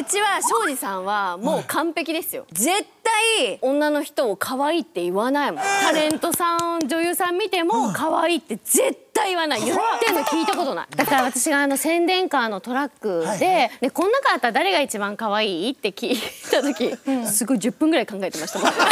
うちは庄司さんはもう完璧ですよ、はい、絶対女の人を可愛いって言わないもんタレントさん女優さん見ても可愛いって絶対言わない言ってんの聞いたことない だから私があの宣伝カーのトラックで、はい、でこの中だったら誰が一番可愛いって聞いた時、すごい10分ぐらい考えてました